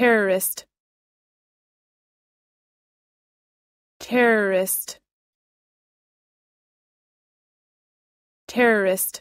terrorist terrorist terrorist